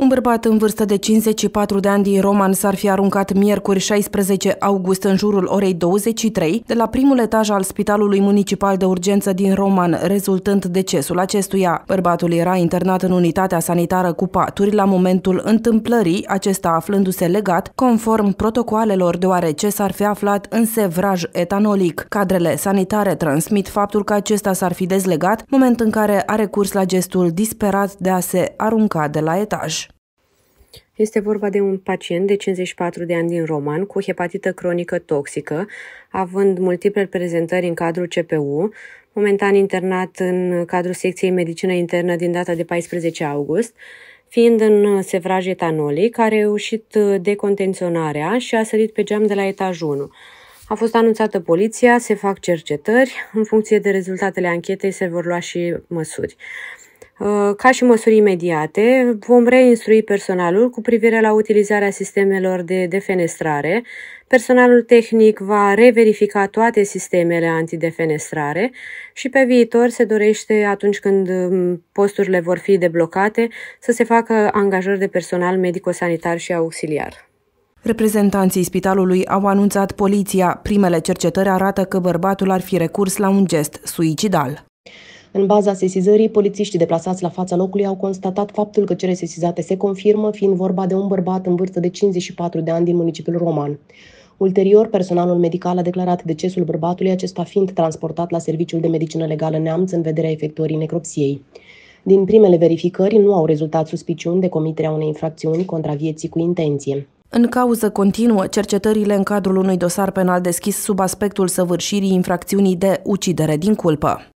Un bărbat în vârstă de 54 de ani din Roman s-ar fi aruncat miercuri 16 august în jurul orei 23 de la primul etaj al Spitalului Municipal de Urgență din Roman, rezultând decesul acestuia. Bărbatul era internat în unitatea sanitară cu paturi la momentul întâmplării, acesta aflându-se legat conform protocoalelor deoarece s-ar fi aflat în sevraj etanolic. Cadrele sanitare transmit faptul că acesta s-ar fi dezlegat, moment în care a recurs la gestul disperat de a se arunca de la etaj. Este vorba de un pacient de 54 de ani din Roman cu hepatită cronică toxică, având multiple prezentări în cadrul CPU, momentan internat în cadrul secției medicină internă din data de 14 august, fiind în sevraj etanolic, a reușit decontenționarea și a sărit pe geam de la etajul 1. A fost anunțată poliția, se fac cercetări, în funcție de rezultatele anchetei se vor lua și măsuri. Uh, ca și măsuri imediate, vom reinstrui personalul cu privire la utilizarea sistemelor de defenestrare. Personalul tehnic va reverifica toate sistemele antidefenestrare și pe viitor se dorește, atunci când um, posturile vor fi deblocate, să se facă angajări de personal medico-sanitar și auxiliar. Reprezentanții spitalului au anunțat poliția. Primele cercetări arată că bărbatul ar fi recurs la un gest suicidal. În baza sesizării, polițiștii deplasați la fața locului au constatat faptul că cele sesizate se confirmă, fiind vorba de un bărbat în vârstă de 54 de ani din municipiul Roman. Ulterior, personalul medical a declarat decesul bărbatului, acesta fiind transportat la Serviciul de Medicină Legală Neamț în vederea efectuării necropsiei. Din primele verificări, nu au rezultat suspiciuni de comiterea unei infracțiuni contra vieții cu intenție. În cauză continuă cercetările în cadrul unui dosar penal deschis sub aspectul săvârșirii infracțiunii de ucidere din culpă.